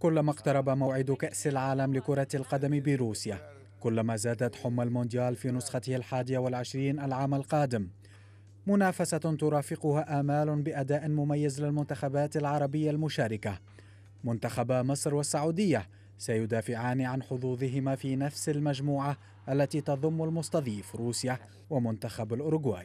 كلما اقترب موعد كأس العالم لكرة القدم بروسيا كلما زادت حمى المونديال في نسخته الحادية والعشرين العام القادم منافسة ترافقها آمال بأداء مميز للمنتخبات العربية المشاركة منتخبا مصر والسعودية سيدافعان عن حظوظهما في نفس المجموعة التي تضم المستضيف روسيا ومنتخب الأوروغواي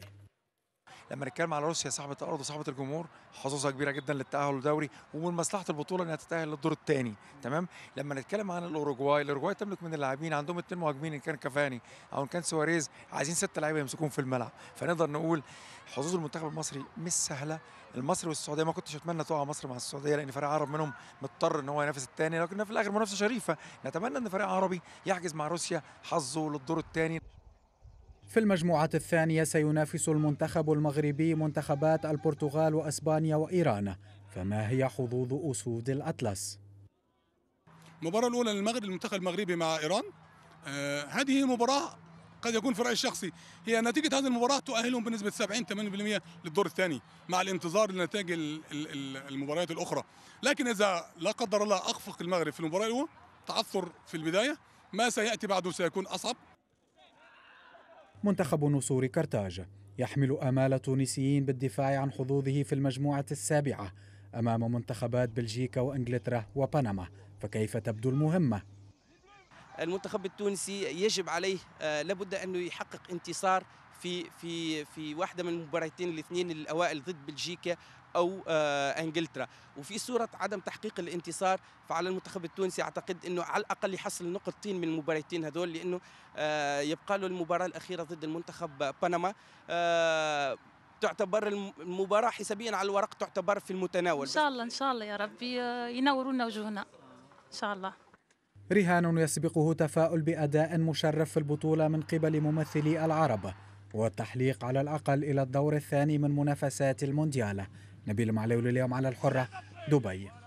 لما نتكلم على روسيا صاحبه الارض وصاحبه الجمهور حظوظها كبيره جدا للتاهل الدوري ومن مصلحه البطوله انها تتاهل للدور الثاني تمام لما نتكلم عن الاوروجواي الاوروجواي تملك من اللاعبين عندهم اثنين مهاجمين ان كان كافاني او ان كان سواريز عايزين ست لعيبه يمسكوهم في الملعب فنقدر نقول حظوظ المنتخب المصري مش سهله المصري والسعوديه ما كنتش اتمنى تقع مصر مع السعوديه لان فريق عرب منهم مضطر ان هو ينافس الثاني لكن في الاخر منافسه شريفه نتمنى ان فريق عربي يحجز مع روسيا حظه للدور الثاني في المجموعة الثانية سينافس المنتخب المغربي منتخبات البرتغال وأسبانيا وإيران فما هي حظوظ أسود الأطلس؟ المباراة الأولى للمغرب المنتخب المغربي مع إيران آه هذه مباراة قد يكون في رأيي الشخصي هي نتيجة هذه المباراة تؤهلهم بنسبة 70 80% للدور الثاني مع الانتظار لنتائج المباريات الأخرى لكن إذا لا قدر الله أخفق المغرب في المباراة الأولى تعثر في البداية ما سيأتي بعده سيكون أصعب منتخب نصور كرتاج يحمل آمال تونسيين بالدفاع عن حظوظه في المجموعة السابعة أمام منتخبات بلجيكا وإنجلترا وبنما فكيف تبدو المهمة؟ المنتخب التونسي يجب عليه آه، لابد أنه يحقق انتصار في في في واحده من المباراتين الاثنين الاوائل ضد بلجيكا او آه، انجلترا وفي صوره عدم تحقيق الانتصار فعلى المنتخب التونسي اعتقد انه على الاقل يحصل نقطتين من المباراتين هذول لانه آه، يبقى له المباراه الاخيره ضد المنتخب بنما آه، تعتبر المباراة حسابيا على الورق تعتبر في المتناول إن شاء الله إن شاء الله يا ربي ينورونا وجوهنا إن شاء الله رهان يسبقه تفاؤل بأداء مشرف في البطولة من قبل ممثلي العرب والتحليق على الأقل إلى الدور الثاني من منافسات المونديال نبيل معلول اليوم على الحرة دبي